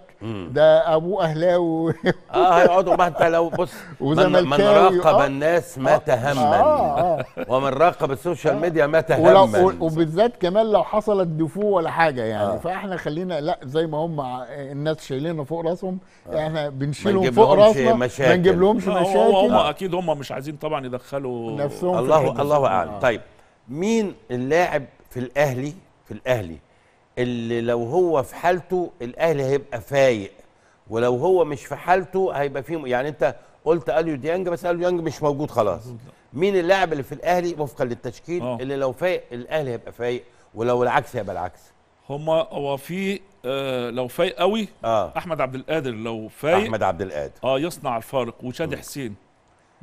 ده ابوه اهلاوي اه هيقعدوا بقى انت لو بص من, من راقب آه الناس مات هما آه. آه آه ومن راقب السوشيال آه. ميديا مات هما وبالذات كمان لو حصلت دفوع ولا حاجه يعني آه فاحنا خلينا لا زي ما هم الناس شايلين فوق راسهم آه احنا بنشيلهم فوق راسنا ما نجيب لهمش مشاكل هم اكيد هم مش عايزين طبعا يدخلوا نفسهم الله الله اعلم آه. طيب مين اللاعب في الاهلي في الاهلي اللي لو هو في حالته الاهلي هيبقى فايق ولو هو مش في حالته هيبقى فيه يعني انت قلت اليو ديانج بس اليو ديانج مش موجود خلاص مين اللاعب اللي في الاهلي وفقا للتشكيل أوه. اللي لو فايق الاهلي هيبقى فايق ولو العكس هيبقى العكس هما هو في آه لو فايق قوي آه. احمد عبد القادر لو فايق احمد عبد القادر اه يصنع الفارق وشادي حسين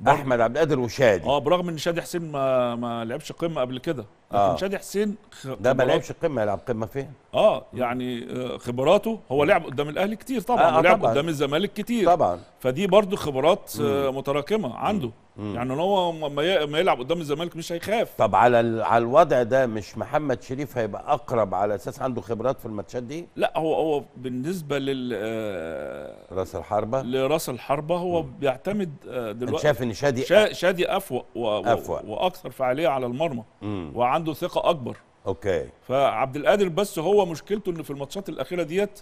احمد عبد القادر وشادي اه برغم ان شادي حسين ما ما لعبش قمه قبل كده آه. لكن شادي حسين ده ما لعبش قمه يلعب قمه فين؟ اه يعني آه، خبراته هو لعب قدام الاهلي كتير طبعا آه،, آه, ولعب طبعًا. قدام الزمالك كتير طبعا فدي برضو خبرات آه، مم. متراكمه عنده مم. يعني ان هو ما يلعب قدام الزمالك مش هيخاف طب على على الوضع ده مش محمد شريف هيبقى اقرب على اساس عنده خبرات في الماتشات دي؟ لا هو هو بالنسبه لل راس الحربه لراس الحربه هو مم. بيعتمد دلوقتي شايف ان شادي شادي افوق و... افوق واكثر فعاليه على المرمى وعنده عنده ثقه اكبر اوكي فعبد القادر بس هو مشكلته ان في الماتشات الاخيره ديت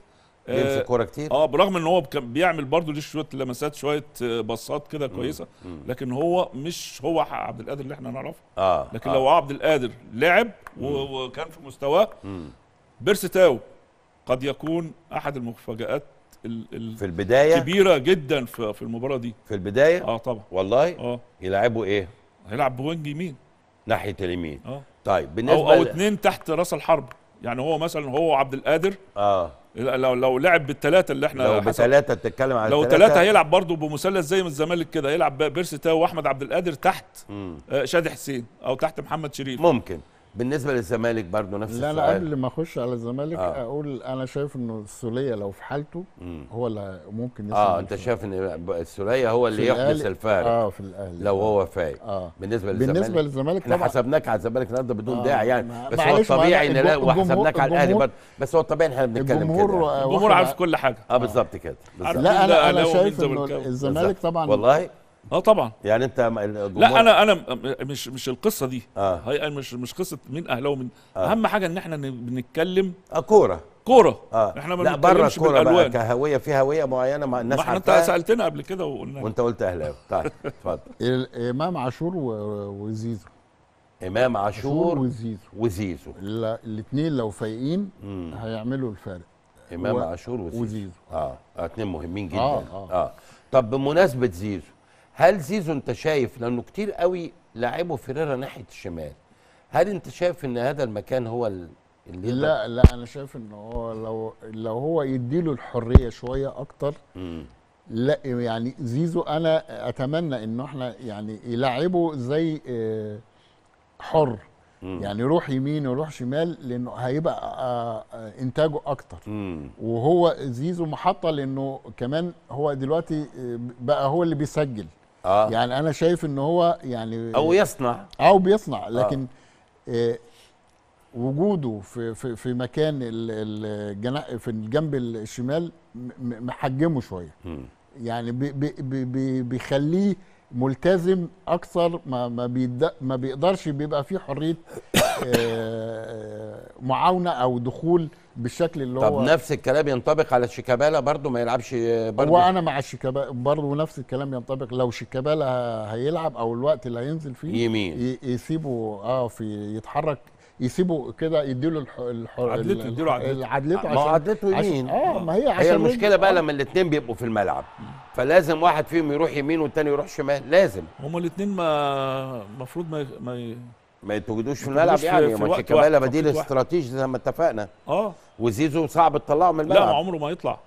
آه، بيمسك كوره كتير اه برغم ان هو بيعمل برضه ليه شويه لمسات شويه آه، باصات كده كويسه لكن هو مش هو عبد القادر اللي احنا نعرفه اه لكن آه. لو عبد القادر لعب وكان في مستواه بيرس تاو قد يكون احد المفاجات في البدايه كبيره جدا في المباراه دي في البدايه اه طبعا والله اه يلعبوا ايه هيلعب بوينج يمين ناحيه اليمين اه طيب بالنسبه او او اثنين تحت راس الحرب يعني هو مثلا هو عبد القادر اه لو لو لعب بالثلاثه اللي احنا لو بثلاثه بتتكلم على لو ثلاثه هيلعب برضه بمثلث زي ما الزمالك كده هيلعب بيرسي تاو واحمد عبد القادر تحت آه شادي حسين او تحت محمد شريف ممكن بالنسبه للزمالك برضه نفس لا السؤال لا قبل ما اخش على الزمالك آه. اقول انا شايف انه السوليه لو في حالته هو اللي ممكن يسلم اه انت شايف ان السوليه هو اللي يحدث الفارق اه في الاهلي لو هو آه. فايق آه. بالنسبه للزمالك بالنسبه للزمالك احنا حسبناك على الزمالك النهارده بدون آه. داعي يعني بس هو الطبيعي ان لا وحسبناك على الاهلي برضه بس هو الطبيعي ان احنا بنتكلم كده يعني. الجمهور عارف كل حاجه اه بالظبط كده لا انا انا شايف انه الزمالك طبعا والله اه طبعا يعني انت لا انا انا مش مش القصه دي آه. مش مش قصه مين اهلاوي ومين آه. اهم حاجه ان احنا بنتكلم آه كوره كوره آه. احنا ما لا بره الكوره بقى كهويه في هويه معينه مع الناس ما انت سالتنا قبل كده وقلنا وانت قلت اهلاوي طيب اتفضل امام عاشور وزيزو امام عاشور وزيزو وزيزو الاثنين لو فايقين هيعملوا الفارق امام عاشور وزيزو, وزيزو. اه اثنين آه، مهمين آه، جدا اه, آه. آه. طب بمناسبه زيزو هل زيزو انت شايف لانه كتير قوي لعبه فيريرا ناحيه الشمال هل انت شايف ان هذا المكان هو اللي لا لا انا شايف ان هو لو لو هو يديله الحريه شويه اكتر م. لا يعني زيزو انا اتمنى انه احنا يعني يلعبه زي آه، حر مم. يعني يروح يمين ويروح شمال لانه هيبقى آه، آه، انتاجه اكتر مم. وهو زيزو محطه لانه كمان هو دلوقتي بقى هو اللي بيسجل آه. يعني انا شايف ان هو يعني او يصنع او بيصنع آه. لكن آه. إيه وجوده في في في مكان الجنا في الجنب الشمال محجمه شويه يعني بي بي بي بيخليه ملتزم اكثر ما ما, ما بيقدرش بيبقى فيه حريه آه، آه، معاونه او دخول بالشكل اللي طب هو طب نفس الكلام ينطبق على شيكابالا برضه ما يلعبش آه، برضه وانا مع شيكابالا برضه نفس الكلام ينطبق لو شيكابالا هيلعب او الوقت اللي هينزل فيه يمين يسيبه اه في يتحرك يسيبه كده يديله الح... الح... عدلته يديله عدلته عدلته ما عدلته يمين عشان... اه ما هي عشان هي المشكله بقى لما الاثنين بيبقوا في الملعب فلازم واحد فيهم يروح يمين والتاني يروح شمال لازم هما الاثنين ما المفروض ما ما ي... ما يتوجدوش في الملعب يعني ماتش كمالة بديل استراتيجي زي ما اتفقنا اه وزيزو صعب تطلعه من الملعب لا عمره ما يطلع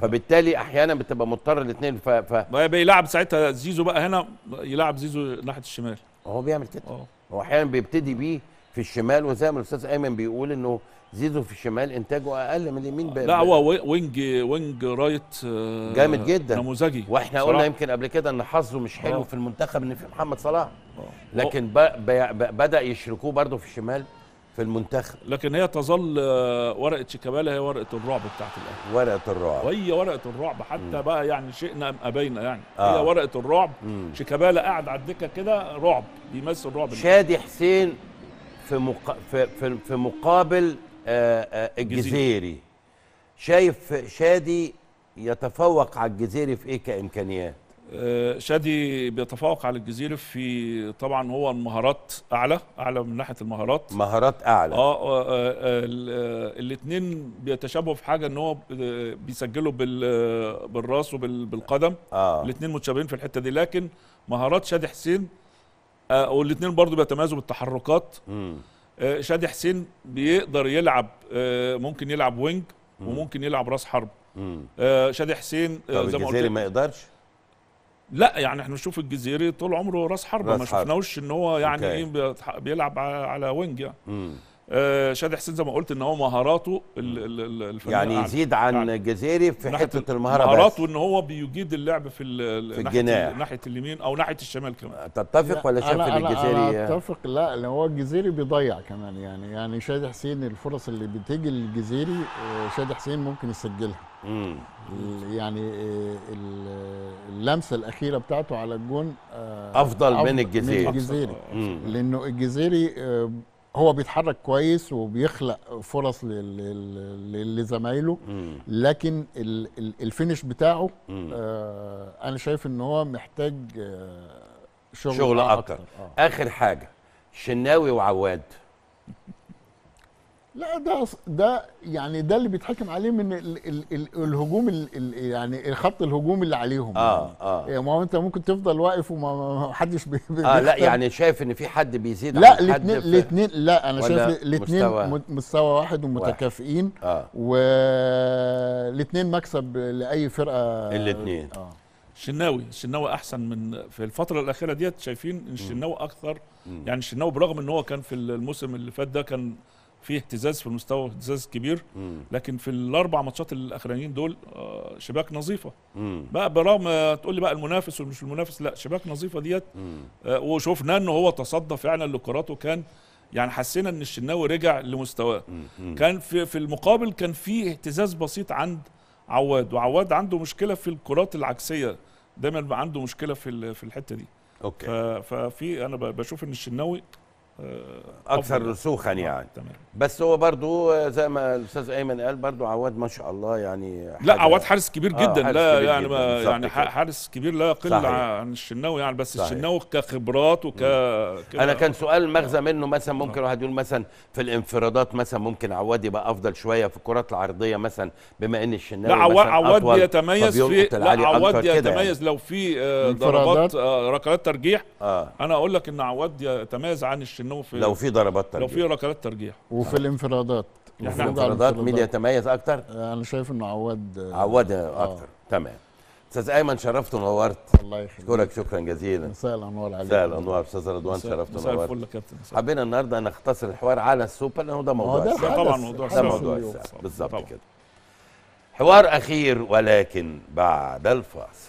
فبالتالي احيانا بتبقى مضطر الاثنين ف, ف... بيلعب ساعتها زيزو بقى هنا يلعب زيزو ناحيه الشمال هو بيعمل كده آه. هو احيانا بيبتدي بيه في الشمال وزي ما الاستاذ ايمن بيقول انه زيزو في الشمال انتاجه اقل من اليمين لا هو وينج وينج رايت جامد جدا نموذجي واحنا قلنا يمكن قبل كده ان حظه مش حلو أوه. في المنتخب ان في محمد صلاح آه. لكن بدا يشركوه برده في الشمال في المنتخب لكن هي تظل آه، ورقه شيكابالا هي ورقه الرعب بتاعت الاهلي ورقه الرعب وهي ورقه الرعب حتى م. بقى يعني شئنا ام ابينا يعني آه. هي ورقه الرعب شيكابالا قاعد على الدكه كده رعب بيمثل رعب شادي حسين في, في في في مقابل الجزيري شايف شادي يتفوق على الجزيري في ايه كامكانيات آه، شادي بيتفوق على الجزيري في طبعا هو المهارات اعلى اعلى من ناحيه المهارات مهارات اعلى اه, آه, آه، الاثنين بيتشابهوا في حاجه ان هو بيسجلوا بالراس وبالقدم آه. الاثنين متشابهين في الحته دي لكن مهارات شادي حسين آه والاثنين برضو بيتميزوا بالتحركات امم آه، شادي حسين بيقدر يلعب آه، ممكن يلعب وينج وممكن يلعب راس حرب آه، شادي حسين زي ما قلت ما يقدرش لا يعني احنا نشوف الجزيري طول عمره راس حربه ما شفناهوش ان هو يعني ايه بيلعب على وينج يعني آه، شادي حسين زي ما قلت ان هو مهاراته الفنيه يعني يزيد عن يعني جزيري في حته المهاره بس مهاراته ان هو بيجيد اللعب في, في الجناح ناحيه اليمين او ناحيه الشمال كمان تتفق ولا شايف ان الجزيري أنا اتفق لا لان هو الجزيري بيضيع كمان يعني يعني شادي حسين الفرص اللي بتيجي للجزيري آه، شادي حسين ممكن يسجلها يعني آه، اللمسه الاخيره بتاعته على الجون افضل, أفضل من الجزيري من الجزيري لانه الجزيري هو بيتحرك كويس وبيخلق فرص لزمايله لكن الفينش بتاعه آه، انا شايف ان هو محتاج آه، شغل, شغل اكتر, أكتر. آه. اخر حاجه شناوي وعواد لا ده ده يعني ده اللي بيتحكم عليه من الـ الـ الـ الهجوم الـ الـ يعني خط الهجوم اللي عليهم اه يعني. اه إيه، ما هو انت ممكن تفضل واقف وما حدش بي اه لا يعني شايف ان في حد بيزيد لا الاثنين الاثنين لا انا شايف الاثنين مستوى, مستوى واحد ومتكافئين اه والاثنين مكسب لاي فرقه الاثنين اه الشناوي الشناوي احسن من في الفتره الاخيره ديت شايفين ان الشناوي اكثر يعني الشناوي برغم ان هو كان في الموسم اللي فات ده كان في اهتزاز في المستوى اهتزاز كبير لكن في الاربع ماتشات الاخرانيين دول آه، شباك نظيفه بقى برغم تقول لي بقى المنافس ومش المنافس لا شباك نظيفه ديت آه، وشفنا ان هو تصدى فعلا لكراته كان يعني حسينا ان الشناوي رجع لمستواه كان في في المقابل كان في اهتزاز بسيط عند عواد وعواد عنده مشكله في الكرات العكسيه دايما عنده مشكله في في الحته دي اوكي ففي انا بشوف ان الشناوي أه، اكثر رسوخا آه، يعني تمام. بس هو برضو زي ما الاستاذ ايمن قال برضو عواد ما شاء الله يعني لا عواد حارس كبير آه، جدا آه لا كبير يعني ما يعني حارس كبير لا يقل عن الشناوي يعني بس الشناوي كخبرات وك انا كان سؤال مغزى منه مثلا ممكن واحد يقول مثلا في الانفرادات مثلا ممكن عواد يبقى افضل شويه في الكرات العرضيه مثلا بما ان الشناوي لا عواد عواد يتميز في لا عواد يعني. يتميز لو في ضربات ركلات ترجيح آه. انا اقول لك ان عواد يتميز عن الشناوي انه في لو في ضربات ترجيح لو في ركلات ترجيح وفي آه. الانفرادات احنا نعم. الانفرادات مين يتميز اكتر؟ آه، انا شايف انه عواد آه، عواد اكتر تمام استاذ ايمن شرفت ونورت الله يخليك اشكرك شكرا جزيلا مساء الانوار عليك مساء الانوار استاذ رضوان شرفت ونورت مساء حبينا النهارده نختصر الحوار على السوبر لانه ده موضوع ده طبعا موضوع ده موضوع الساعه بالظبط كده حوار اخير ولكن بعد الفاصل